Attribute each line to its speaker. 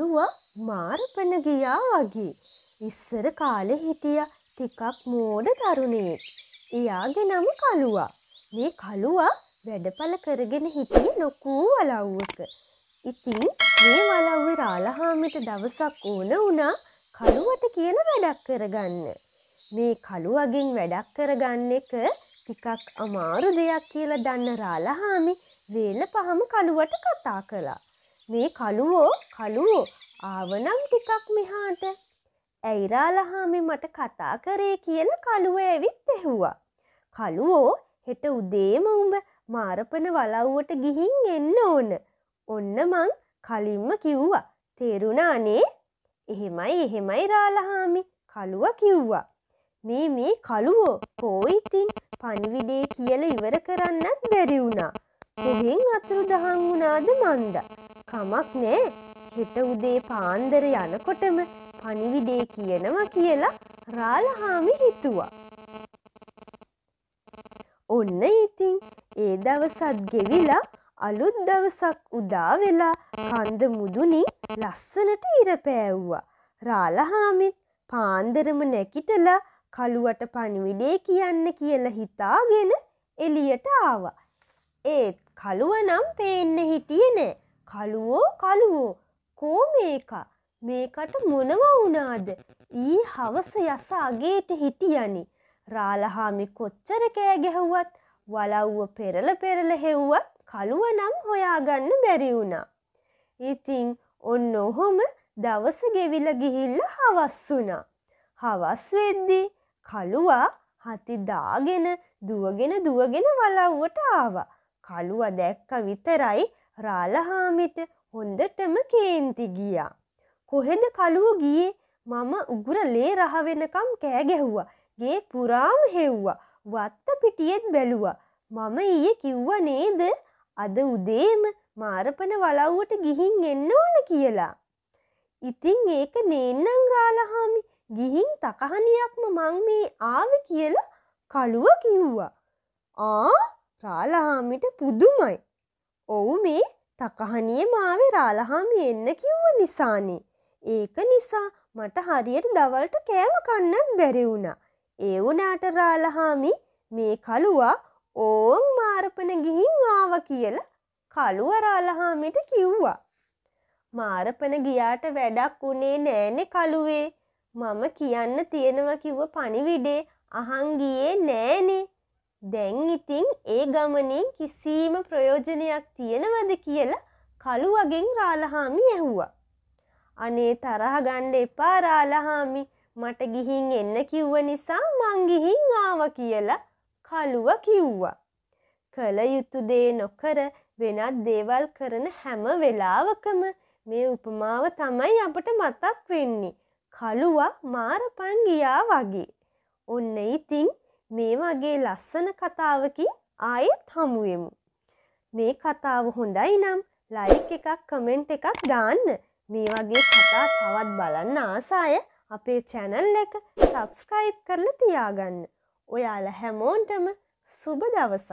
Speaker 1: රුවක් මාරපන ගියා වගේ. ඉස්සර කාලෙ හිටිය ටිකක් මෝඩ තරුණයෙක්. එයාගේ නම කළුවා. මේ කළුවා වැඩපල කරගෙන හිටිය ලොකූ වලව්වක. ඉතින් මේ වලව්වේ රාලහාමිට දවසක් ඕන වුණා කළුවට කියන වැඩක් කරගන්න. මේ කළුවගෙන් වැඩක් කරගන්න එක ටිකක් අමාරු දෙයක් කියලා දන්න රාලහාමි වේල පහම කළුවට කතා කළා. මේ කළුවෝ කළුවෝ ආවනම් ටිකක් මෙහාට. ඇයිරාලහාමි මට කතා කරේ කියලා කළුව ඇවිත් එහුවා. කළුවෝ හෙට උදේම උඹ මාරපන වලව්වට ගිහින් එන්න ඕන. ඔන්න මං කලින්ම කිව්වා. තේරුණානේ? එහෙමයි එහෙමයි රාලහාමි කළුව කිව්වා. මේ මේ කළුවෝ පෝයිතින් පණිවිඩේ කියල ඉවර කරන්නත් බැරි වුණා. කොහෙන් අතුරු දහන් වුණාද මන්ද. කමක් නෑ හෙට උදේ පාන්දර යනකොටම පණිවිඩේ කියනවා කියලා රාලහාමි හිතුවා. ඔන්න ඉතින් ඒ දවසත් ගෙවිලා අලුත් දවසක් උදා වෙලා කන්ද මුදුනින් ලස්සනට ඉර පෑව්වා. රාලහාමිත් පාන්දරම නැකිටලා කළුවට පණිවිඩේ කියන්න කියලා හිතාගෙන එළියට ආවා. ඒත් කළුව නම් පේන්න හිටියේ නෑ. කළුවෝ කළුවෝ කෝ මේක මේකට මොනව වුණාද ඊ හවස යස අගේට හිටියනි රාලහාමි කොච්චර කෑ ගැහුවත් වලව්ව පෙරල පෙරල හෙව්වත් කළුව නම් හොයාගන්න බැරි වුණා. ඉතින් ඔන්න ඔහොම දවස ගෙවිල ගිහිල්ල හවස් වුණා. හවස් වෙද්දී කළුවා හති දාගෙන දුවගෙන දුවගෙන වලව්වට ආවා. කළුව දැක්ක විතරයි රාලහාමිට හොඳටම කේන්ති ගියා. කොහෙද කළුව ගියේ මම උගුර ලේ රහ වෙනකම් කෑ ගැහුවා. ගේ පුරාම හෙව්වා. වත්ත පිටියෙත් බැලුවා. මම ඊයේ කිව්වා නේද? අද උදේම මාරපන වලව්වට ගිහින් එන්න ඕන කියලා. ඉතින් ඒක නේන්නම් රාලහාමි ගිහින් තකහනියක්ම මං මේ ආව කියලා කළුව කිව්වා. ආ රාලහාමිට පුදුමයි. ඔවු මේ තකහනිය මාවේ රාලහාමි එන්න කිව්ව නිසානේ. ඒක නිසා මට හරියට දවල්ට කෑම කන්නත් බැරි වුණා. ඒ වුණාට රාලහාමි මේ කලුවා ඕන් මාරපන ගිහින් ආව කියලා කලුව රාලහාමිට කිව්වා. මාරපන ගියාට වැඩක් උනේ නෑනේ කලුවේ. මම කියන්න තියෙනවා කිව්ව පණිවිඩේ අහන් ගියේ නෑනේ. දැන් ඉතින් ඒ ගමනින් කිසිීම ප්‍රයෝජනයක් තියෙනවද කියලා කළුවගෙන් රාලහාමි ඇහුවා. අනේ තරහ ගණ්ඩ එපා රාලහාමි මට ගිහින් එන්න කිව්ව නිසා මංගිහින් ආව කියලා කළුව කිව්වා. කළ යුතු දේ නොකර වෙනත් දේවල් කරන හැම වෙලාවකම මේ උපමාව තමයි අපට මතක් වෙන්නේ. කළුවා මාරපන් ගියා වගේ. ඔන්න ඉතින් මේ වගේ ලස්සන කතාවකින් ආයෙත් හමුවෙමු. මේ කතාව හොඳයි නම් ලයික් එකක් කමෙන්ට් එකක් දාන්න. මේ වගේ කතා තවත් බලන්න ආසාය අපේ channel එක subscribe කරලා තියාගන්න. ඔයාලා හැමෝන්ටම සුබ දවසක්.